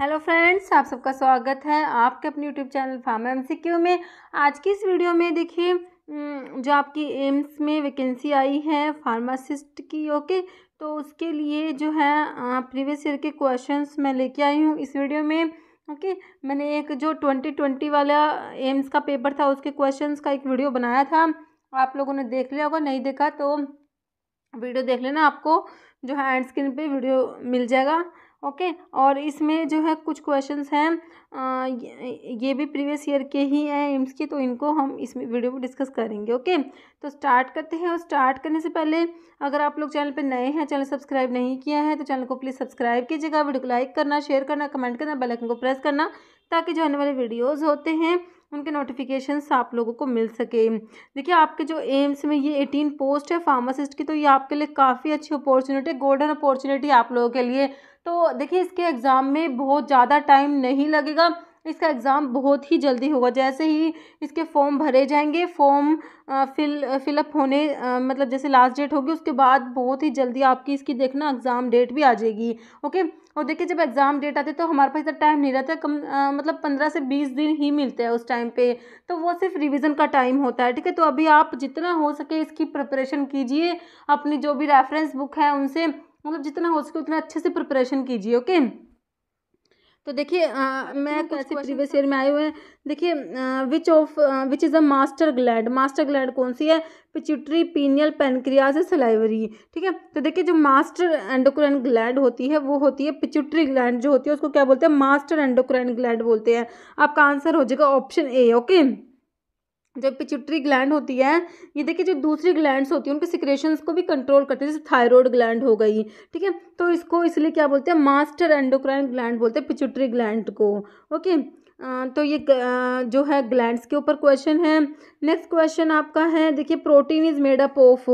Hello friends आप सबका स्वागत है आपके अपने यूट्यूब चैनल फार्म एम में आज की इस वीडियो में देखिए जो आपकी एम्स में वैकेंसी आई है फार्मासिस्ट की ओके तो उसके लिए जो है प्रीवियस ईयर के क्वेश्चंस मैं लेके आई हूँ इस वीडियो में ओके मैंने एक जो ट्वेंटी ट्वेंटी वाला एम्स का पेपर था उसके क्वेश्चन का एक वीडियो बनाया था आप लोगों ने देख लिया होगा नहीं देखा तो वीडियो देख लेना आपको जो है एंड स्क्रीन पर वीडियो मिल जाएगा ओके और इसमें जो है कुछ क्वेश्चंस हैं ये भी प्रीवियस ईयर के ही हैं एम्स के तो इनको हम इसमें वीडियो में डिस्कस करेंगे ओके तो स्टार्ट करते हैं और स्टार्ट करने से पहले अगर आप लोग चैनल पर नए हैं चैनल सब्सक्राइब नहीं किया है तो चैनल को प्लीज़ सब्सक्राइब कीजिएगा वीडियो को लाइक करना शेयर करना कमेंट करना बेलाइकन को प्रेस करना ताकि जो आने वाले वीडियोज़ होते हैं उनके नोटिफिकेशन आप लोगों को मिल सके देखिए आपके जो एम्स में ये एटीन पोस्ट है फार्मासिस्ट की तो ये आपके लिए काफ़ी अच्छी अपॉर्चुनिटी गोल्डन अपॉर्चुनिटी आप लोगों के लिए तो देखिए इसके एग्ज़ाम में बहुत ज़्यादा टाइम नहीं लगेगा इसका एग्ज़ाम बहुत ही जल्दी होगा जैसे ही इसके फॉर्म भरे जाएंगे फॉर्म फिल फिलअप होने आ, मतलब जैसे लास्ट डेट होगी उसके बाद बहुत ही जल्दी आपकी इसकी देखना एग्ज़ाम डेट भी आ जाएगी ओके और देखिए जब एग्ज़ाम डेट आते तो हमारे पास इतना टाइम नहीं रहता कम आ, मतलब पंद्रह से बीस दिन ही मिलते हैं उस टाइम पे तो वो सिर्फ रिविज़न का टाइम होता है ठीक है तो अभी आप जितना हो सके इसकी प्रिपरेशन कीजिए अपनी जो भी रेफरेंस बुक है उनसे मतलब जितना हो सके उतना अच्छे से प्रिपरेशन कीजिए ओके तो देखिए मैं कैसे प्रीवियस ईयर में आए हुए हैं देखिए which of which is a master gland master gland कौन सी है पिच्यूटरी पीनियल पेनक्रियाज है सलाइवरी ठीक है तो देखिए जो मास्टर एंडोक्राइन ग्लैंड होती है वो होती है पिच्यूटरी ग्लैंड जो होती है उसको क्या बोलते हैं मास्टर एंडोक्राइन ग्लैंड बोलते हैं आपका आंसर हो जाएगा ऑप्शन ए ओके जो पिचुटरी ग्लैंड होती है ये देखिए जो दूसरी ग्लैंड्स होती है उनके सिक्रेशंस को भी कंट्रोल करते हैं जैसे थायरॉयड ग्लैंड हो गई ठीक है तो इसको इसलिए क्या बोलते हैं मास्टर एंडोक्राइन ग्लैंड बोलते हैं पिचुटरी ग्लैंड को ओके आ, तो ये आ, जो है ग्लैंड्स के ऊपर क्वेश्चन है नेक्स्ट क्वेश्चन आपका है देखिए protein is made up of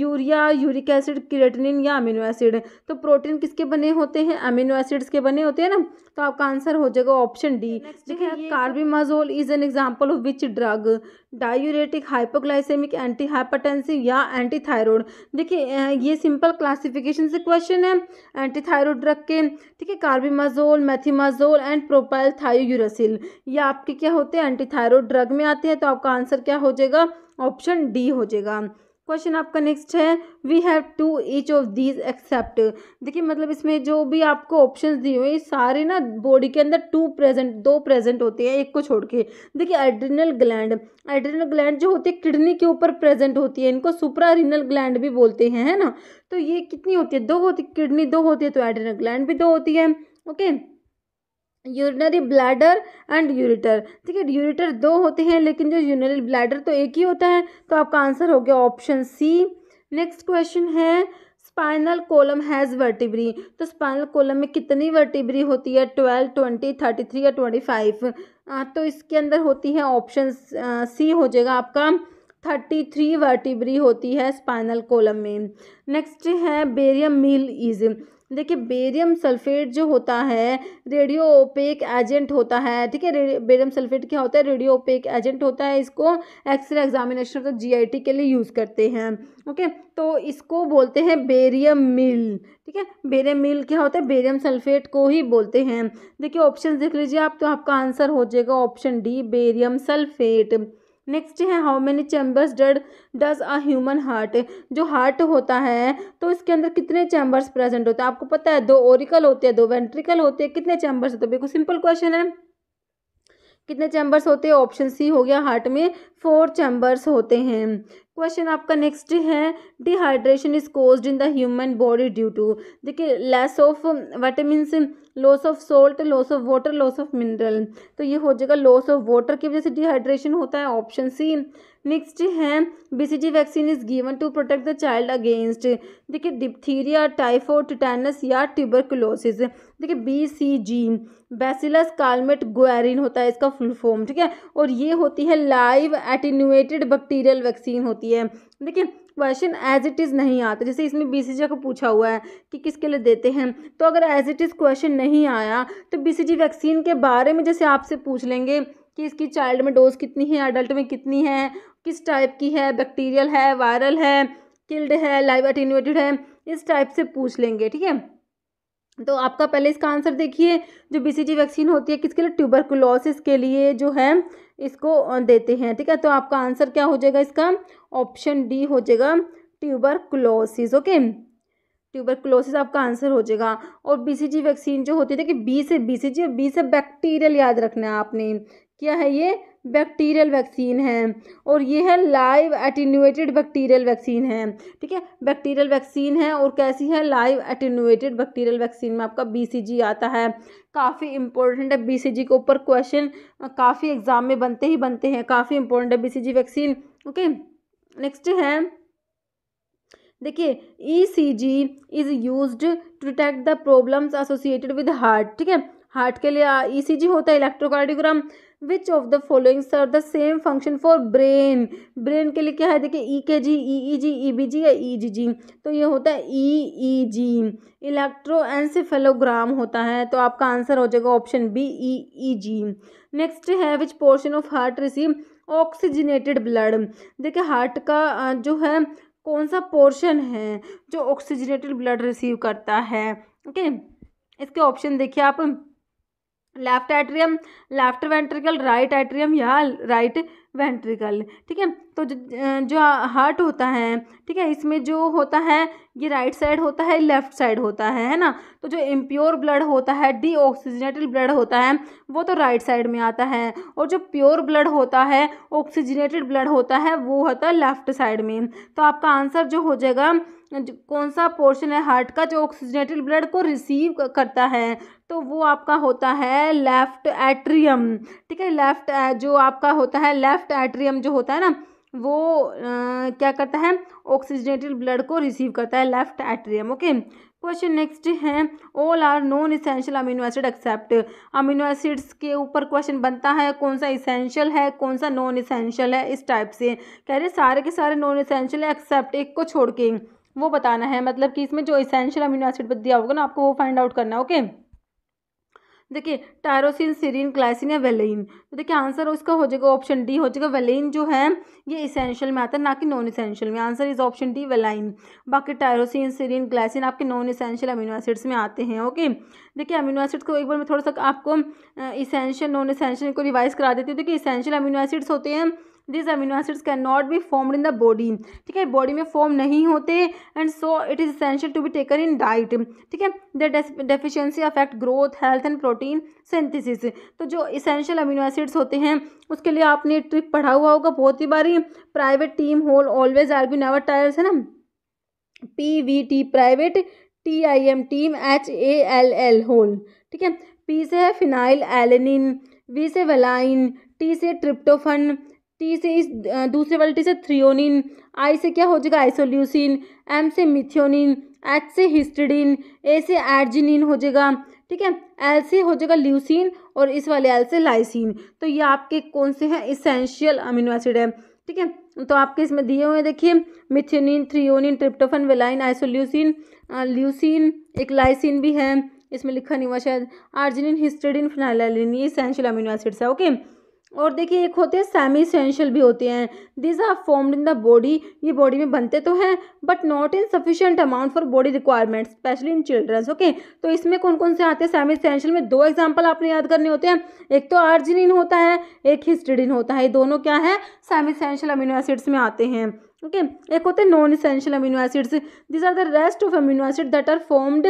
urea uric acid creatinine या अमीनो एसिड तो प्रोटीन किसके बने होते हैं अमीनो एसिड्स के बने होते हैं ना तो आपका आंसर हो जाएगा ऑप्शन डी तो देखिए carbimazole is an example of which drug diuretic hypoglycaemic anti hypertensive या एंटी थायरॉयड देखिए ये सिंपल क्लासिफिकेशन से क्वेश्चन है एंटी थायरॉयड ड्रग के ठीक है carbimazole methimazole and propylthiouracil ये आपके क्या होते हैं एंटी थायरॉयड ड्रग में आते हैं तो आपका आंसर क्या हो जाएगा ऑप्शन डी हो जाएगा क्वेश्चन आपका नेक्स्ट है we have to each of these except देखिए मतलब इसमें जो भी आपको ऑप्शन दिए हुए सारे ना बॉडी के अंदर टू प्रेजेंट दो प्रेजेंट होते हैं एक को छोड़ के देखिए एड्रिनल ग्लैंड एड्रिनल ग्लैंड जो होती है किडनी के ऊपर प्रेजेंट होती है इनको सुप्रारिनल ग्लैंड भी बोलते हैं है ना तो ये कितनी होती है दो होती किडनी दो होती है तो एड्रिनल ग्लैंड भी दो होती है okay okay? Urinary bladder and ureter ठीक है यूरिटर दो होते हैं लेकिन जो यूरिनरी ब्लैडर तो एक ही होता है तो आपका आंसर हो गया ऑप्शन सी नेक्स्ट क्वेश्चन है स्पाइनल कोलम हैज़ वर्टिब्री तो स्पाइनल कोलम में कितनी वर्टिब्री होती है ट्वेल्व ट्वेंटी थर्टी थ्री या ट्वेंटी फाइव तो इसके अंदर होती है ऑप्शन सी हो जाएगा आपका थर्टी थ्री वर्टिब्री होती है स्पाइनल कोलम में नेक्स्ट है बेरियम मील इज देखिए बेरियम सल्फेट जो होता है रेडियो ओपेक एजेंट होता है ठीक है बेरियम सल्फेट क्या होता है रेडियो ओपेक एजेंट होता है इसको एक्सरे एग्जामिनेशन तो मतलब जीआईटी के लिए यूज़ करते हैं ओके तो इसको बोलते हैं बेरियम मिल ठीक है बेरियम मिल क्या होता है बेरियम सल्फेट को ही बोलते हैं देखिए ऑप्शन देख लीजिए आप तो आपका आंसर हो जाएगा option D barium sulphate next है how many chambers does does a human heart जो हार्ट होता है तो इसके अंदर कितने चैम्बर्स प्रेजेंट होते हैं आपको पता है दो ओरिकल होते हैं दो वेंट्रिकल होते हैं कितने चैम्बर्स होते हैं बिल्कुल सिंपल क्वेश्चन है कितने चैम्बर्स होते हैं ऑप्शन सी हो गया हार्ट में फोर चैम्बर्स होते हैं क्वेश्चन आपका नेक्स्ट है dehydration is caused in the human body due to देखिए less of vitamin loss of salt loss of water loss of mineral तो ये हो जाएगा लॉस ऑफ वाटर की वजह से डिहाइड्रेशन होता है ऑप्शन सी नेक्स्ट है BCG vaccine is given to protect the child against देखिए डिप्थीरिया टाइफोड टिटेनस या ट्यूबरकुलोसिस देखिए B C G bacillus Calmette Guerin होता है इसका फुल फॉर्म ठीक है और ये होती है लाइव एटिन्यूएटेड बैक्टीरियल वैक्सीन होती है देखिए क्वेश्चन एज इट इज़ नहीं आता जैसे इसमें बी का पूछा हुआ है कि किसके लिए देते हैं तो अगर एज इट इज़ क्वेश्चन नहीं आया तो बी वैक्सीन के बारे में जैसे आपसे पूछ लेंगे कि इसकी चाइल्ड में डोज कितनी है अडल्ट में कितनी है किस टाइप की है बैक्टीरियल है वायरल है किल्ड है लाइव अटेन्यूएटेड है इस टाइप से पूछ लेंगे ठीक है तो आपका पहले इसका आंसर देखिए जो बीसीजी वैक्सीन होती है किसके लिए ट्यूबरकुलोसिस के लिए जो है इसको देते हैं ठीक है तो आपका आंसर क्या हो जाएगा इसका ऑप्शन डी हो जाएगा tuberculosis okay tuberculosis आपका आंसर हो जाएगा और बीसीजी वैक्सीन जो होती है कि बी से बीसीजी और बी से बैक्टीरियल याद रखना है आपने क्या है ये बैक्टीरियल वैक्सीन है और ये है लाइव एटीन्यूएटेड बैक्टीरियल वैक्सीन है ठीक है बैक्टीरियल वैक्सीन है और कैसी है लाइव एटीन्यूएटेड बैक्टीरियल वैक्सीन में आपका बीसीजी आता है काफ़ी इंपॉर्टेंट है बीसीजी के ऊपर क्वेश्चन काफ़ी एग्ज़ाम में बनते ही बनते हैं काफ़ी इंपॉर्टेंट है B vaccine okay okay? Next है देखिए E C G is use to detect the problems associated with heart ठीक है हार्ट के लिए ई सी जी होता है electrocardiogram which of the following serve the same function for brain brain के लिए क्या है देखिए ई के जी ई ई जी ई बी जी या ई जी जी तो ये होता है ई ई जी इलेक्ट्रो एनसेफेलोग्राम होता है तो आपका आंसर हो जाएगा option B E E G next है which portion of heart receive oxygenated blood देखिए हार्ट का जो है कौन सा पोर्शन है जो ऑक्सीजनेटेड ब्लड रिसीव करता है ओके इसके ऑप्शन देखिए आप left atrium left ventricle right atrium या राइट वेंट्रिकल ठीक है तो जो हार्ट होता है ठीक है इसमें जो होता है ये राइट साइड होता है लेफ्ट साइड होता है है ना तो जो इम्प्योर ब्लड होता है डीऑक्सीजनेटेड ब्लड होता है वो तो राइट साइड में आता है और जो प्योर ब्लड होता है ऑक्सीजनेटेड ब्लड होता है वो होता है लेफ्ट साइड में तो आपका आंसर जो हो जाएगा कौन सा पोर्शन है हार्ट का जो ऑक्सीजनेटेड ब्लड को रिसीव करता है तो वो आपका होता है लेफ़्ट एट्रियम ठीक है लेफ़्ट जो आपका होता है लेफ़्ट एट्रियम जो होता है ना वो आ, क्या करता है ऑक्सीजनेटेड ब्लड को रिसीव करता है left atrium okay question next है all are non essential amino acid except amino acids के ऊपर क्वेश्चन बनता है कौन सा इसेंशियल है कौन सा नॉन इसेंशियल है इस टाइप से कह रहे सारे के सारे नॉन इसेंशियल है एक्सेप्ट एक को छोड़ के वो बताना है मतलब कि इसमें जो इसेंशियल अमीनो एसिड दिया होगा ना आपको वो फाइंड आउट करना है ओके okay? देखिए टायरोसिन सीरीन ग्लाइसिन या वेलिन तो देखिए आंसर उसका हो जाएगा ऑप्शन डी हो जाएगा वेलिन जो है ये इसेंशियल में आता है ना कि नॉन इसेंशियल में answer is option D valine बाकी टायरोसिन सीरीन ग्लाइसिन आपके नॉन इसेंशियल अमीनो एसिड्स में आते हैं ओके देखिए अमीनो एसिड्स को एक बार मैं थोड़ा सा आपको इसेंशियल नॉन इसेंशियल को रिवाइज करा देती हूँ देखिए इसेंशियल अमीनो एसिड्स होते हैं this amino acids can not be formed in the body ठीक है बॉडी में फॉर्म नहीं होते and so it is essential to be taken in diet ठीक है the deficiency affect growth health and protein synthesis तो जो इसेंशियल अमीनो एसिड्स होते हैं उसके लिए आपने ट्रिक पढ़ा हुआ होगा बहुत ही बारी private Tim Hall always are be never tires है ना P V T private T I M Tim H A L L Hall ठीक है पी से है फिनाइल एलेनिन वी से वेलाइन टी से ट्रिप्टोफन टी से इस दूसरे वाले टी से थ्रियोनिन आई से क्या हो जाएगा आइसोल्यूसिन एम से मिथियोनिन एच से हिस्टडीन ए से एडजिनिन हो जाएगा ठीक है एल से हो जाएगा ल्यूसिन और इस वाले एल से लाइसिन तो ये आपके कौन से हैं इसेंशियल अमीनो एसिड है ठीक है तो आपके इसमें दिए हुए देखिए methionine threonine tryptophan valine isoleucine leucine एक लाइसिन भी है इसमें लिखा नहीं हुआ शायद आर्जिनिन हिस्टडीन फिनाइलिन ये इसेंशियल अमीनो एसिड्स है ओके और देखिए एक होते हैं सेमी सेंशियल भी होते हैं these are formed in the body ये बॉडी में बनते तो हैं but not in sufficient amount for body requirement specially in childrens okay तो इसमें कौन कौन से आते हैं सेमी सेंशियल में दो एग्जाम्पल आपने याद करने होते हैं एक तो आर्जिनिन होता है एक हिस्टिडिन होता है दोनों क्या है सेमी सेंशियल अमीनो एसिड्स में आते हैं ओके okay? एक होते हैं non essential amino acids these are the rest of amino acid that are formed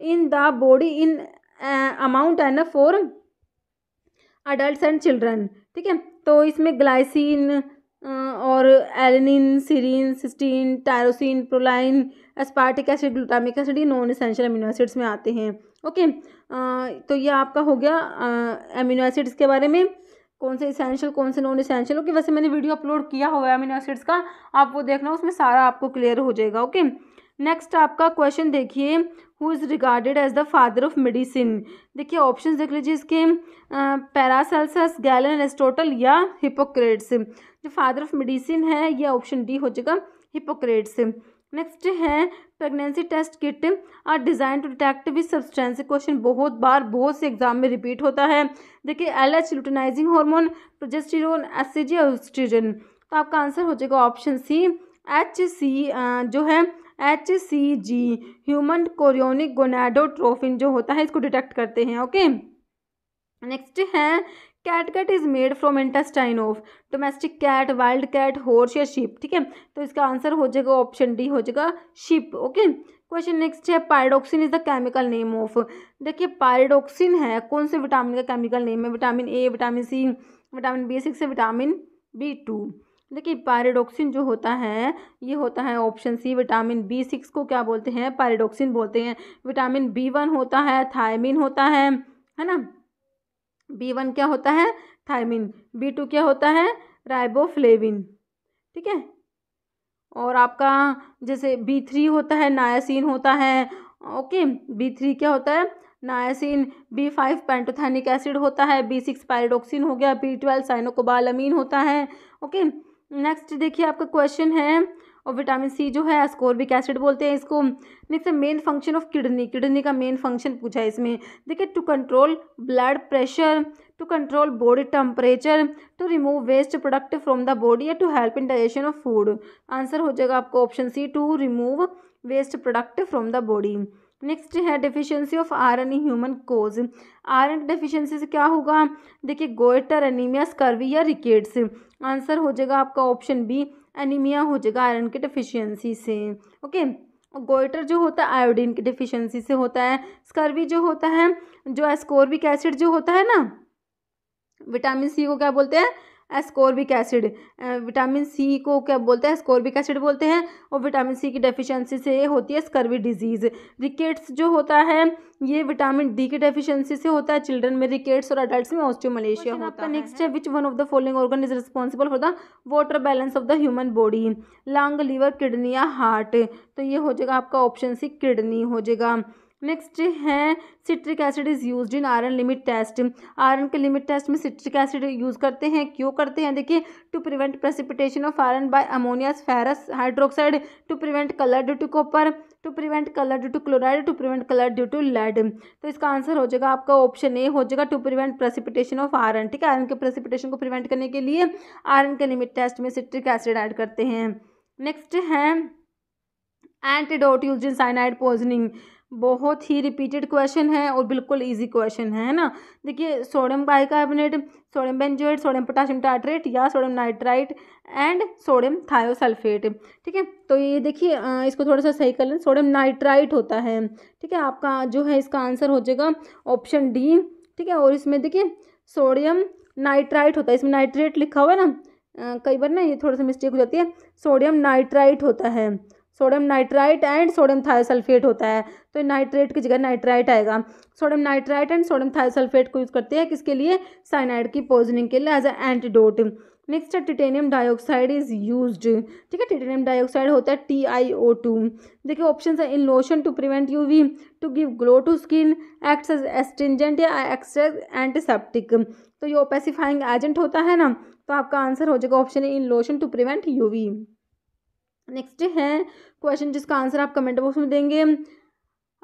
in the body in amount and for adult and children ठीक है तो इसमें ग्लाइसिन और alanine serine cysteine tyrosine proline aspartic acid glutamic acid ये non essential amino acids में आते हैं okay तो ये आपका हो गया अमीनो एसिड्स के बारे में कौन से इसेंशियल कौन से नॉन इसेंशियल ओके वैसे मैंने वीडियो अपलोड किया हुआ है अमीनो एसिड्स का आप वो देखना उसमें सारा आपको क्लियर हो जाएगा ओके नेक्स्ट आपका क्वेश्चन देखिए who is regarded as the father of medicine देखिए ऑप्शन देख लीजिए इसके पैरासेल्सस गैलन एरिस्टोटल या हिपोक्रेट्स जो फादर ऑफ मेडिसिन है यह ऑप्शन डी हो जाएगा हिपोक्रेट्स नेक्स्ट है pregnancy test kit are designed to detect with substance question बहुत बार बहुत से एग्जाम में रिपीट होता है देखिए L H luteinising hormone progesterone S C G तो आपका आंसर हो जाएगा ऑप्शन सी एच सी जो है H C G human chorionic gonadotropin जो होता है इसको डिटेक्ट करते हैं ओके नेक्स्ट है catgut is made from intestine of domestic cat wild cat horse या शिप ठीक है तो इसका आंसर हो जाएगा ऑप्शन डी हो जाएगा शिप ओके क्वेश्चन नेक्स्ट है pyridoxine is the chemical name of देखिए पायडोक्सिन है कौन से विटामिन का केमिकल नेम है vitamin A vitamin C vitamin B six vitamin B two देखिए पैराडोक्सिन जो होता है ये होता है option C vitamin B six को क्या बोलते हैं पैराडोक्सिन बोलते हैं विटामिन बी वन होता है थायमिन होता है है ना बी वन क्या होता है थायमिन बी टू क्या होता है राइबोफ्लेविन ठीक है और आपका जैसे बी थ्री होता है नायासिन होता है ओके बी थ्री क्या होता है niacin B five pantothenic acid होता है बी सिक्स पैराडोक्सिन हो गया बी ट्वेल्व साइनोकोबालमीन होता है ओके नेक्स्ट देखिए आपका क्वेश्चन है और विटामिन सी जो है एस्कोर्बिक एसिड बोलते हैं इसको next main function of kidney kidney का मेन फंक्शन पूछा है इसमें देखिए to control blood pressure to control body temperature to remove waste product from the body या to help in digestion of food answer हो जाएगा आपको option C to remove waste product from the body next है deficiency of iron in human cause iron deficiency से क्या होगा देखिए goitre anaemia scurvy या रिकेट्स आंसर हो जाएगा आपका ऑप्शन बी एनीमिया हो जाएगा आयरन की डिफिशियंसी से ओके गोइटर जो होता है आयोडीन की डिफिशियंसी से होता है स्कर्वी जो होता है जो एस्कोरबिक एसिड जो होता है ना विटामिन सी को क्या बोलते हैं एस्कोरबिक एसिड विटामिन सी को क्या बोलते हैं एस्कोरबिक एसिड बोलते हैं और विटामिन सी की डेफिशिएंसी से ये होती है स्कर्वी डिजीज़ रिकेट्स जो होता है ये विटामिन डी की डेफिशिएंसी से होता है चिल्ड्रन में रिकेट्स और अडल्ट में मलेशिया होता आपका नेक्स्ट है which one of the following organ is responsible for the water balance of the human body lung liver kidney या हार्ट तो ये हो जाएगा आपका ऑप्शन सी किडनी हो जाएगा नेक्स्ट है citric acid is use in iron limit test iron के लिमिट टेस्ट में सिट्रिक एसिड यूज़ करते हैं क्यों करते हैं देखिए to prevent precipitation of iron by ammonia ferrous hydroxide to prevent colour due to copper to prevent colour due to chloride to prevent colour due to lead तो इसका answer हो जाएगा आपका ऑप्शन ए हो जाएगा to prevent precipitation of iron ठीक है iron के प्रेसिपिटेशन को प्रिवेंट करने के लिए आयरन के लिमिट टेस्ट में सिट्रिक एसिड ऐड करते हैं नेक्स्ट है antidote use in cyanide poisoning बहुत ही रिपीटेड क्वेश्चन है और बिल्कुल इजी क्वेश्चन है ना देखिए sodium bicarbonate sodium benzoate sodium potassium tartrate या sodium nitrite and sodium thiosulphate ठीक है तो ये देखिए इसको थोड़ा सा सही कर लें सोडियम नाइट्राइट होता है ठीक है आपका जो है इसका आंसर हो जाएगा ऑप्शन डी ठीक है और इसमें देखिए सोडियम नाइट्राइट होता है इसमें नाइट्रेट लिखा हुआ है ना कई बार ना ये थोड़ा सा मिस्टेक हो जाती है सोडियम नाइट्राइट होता है sodium nitrite and sodium thiosulphate होता है तो नाइट्रेट की जगह नाइट्राइट आएगा sodium nitrite and sodium thiosulphate को यूज़ करते हैं किसके लिए साइनाइड की पोजनिंग के लिए एज एंटीडोट नेक्स्ट है टिटेनियम डाइऑक्साइड इज़ यूज्ड ठीक है टिटेनियम डाइऑक्साइड होता है टी आई ओ टू देखिए ऑप्शन है in lotion to prevent U V to give glow to skin acts as astringent या एक्ट्स एंटीसेप्टिक तो ये ओपेसिफाइंग एजेंट होता है ना तो आपका आंसर हो जाएगा ऑप्शन है in lotion to prevent U V next है क्वेश्चन जिसका आंसर आप कमेंट बॉक्स में देंगे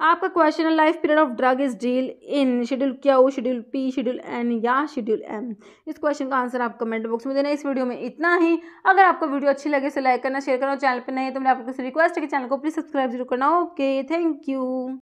आपका क्वेश्चन है life period of drug is deal in schedule क्या हो शेड्यूल पी शेड्यूल एन या शेड्यूल एम इस क्वेश्चन का आंसर आप कमेंट बॉक्स में देना इस वीडियो में इतना ही अगर आपको वीडियो अच्छी लगे तो लाइक करना शेयर करना चैनल पर नहीं तो मेरे आपको रिक्वेस्ट है कि चैनल को प्लीज़ सब्सक्राइब जरूर करना ओके थैंक यू